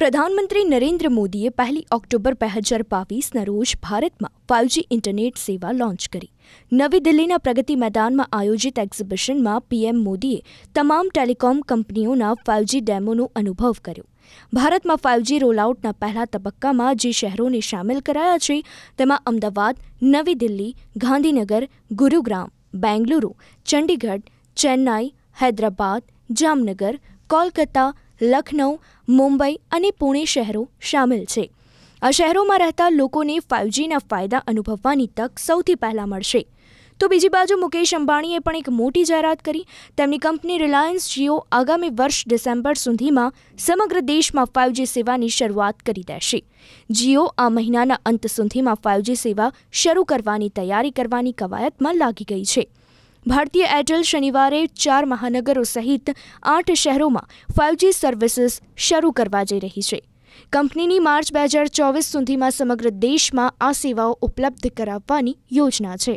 પ્રધાનમંત્રી નરેન્દ્ર મોદીએ પહેલી ઓક્ટોબર બે હજાર બાવીસના રોજ ભારતમાં ફાઇવજી ઇન્ટરનેટ સેવા લોન્ચ કરી નવી દિલ્હીના પ્રગતિ મેદાનમાં આયોજિત એક્ઝિબિશનમાં પીએમ મોદીએ તમામ ટેલિકોમ કંપનીઓના ફાઇવજી ડેમોનો અનુભવ કર્યો ભારતમાં ફાઇવજી રોલઆઉટના પહેલા તબક્કામાં જે શહેરોને સામેલ કરાયા છે તેમાં અમદાવાદ નવી દિલ્હી ગાંધીનગર ગુરુગ્રામ બેંગલુરુ ચંડીગઢ ચેન્નાઈ હૈદરાબાદ જામનગર કોલકાતા લખનૌ મુંબઈ અને પુણે શહેરો સામેલ છે આ શહેરોમાં રહેતા લોકોને ફાઇવજીના ફાયદા અનુભવવાની તક સૌથી પહેલાં મળશે તો બીજી બાજુ મુકેશ અંબાણીએ પણ એક મોટી જાહેરાત કરી તેમની કંપની રિલાયન્સ જીઓ આગામી વર્ષ ડિસેમ્બર સુધીમાં સમગ્ર દેશમાં ફાઇવજી સેવાની શરૂઆત કરી દેશે જીઓ આ મહિનાના અંત સુધીમાં ફાઇવજી સેવા શરૂ કરવાની તૈયારી કરવાની કવાયતમાં લાગી ગઈ છે ભારતીય એરટેલ શનિવારે ચાર મહાનગરો સહિત આઠ શહેરોમાં ફાઇવજી સર્વિસીસ શરૂ કરવા જઈ રહી છે કંપનીની માર્ચ બે હજાર ચોવીસ સુધીમાં સમગ્ર દેશમાં આ સેવાઓ ઉપલબ્ધ કરાવવાની યોજના છે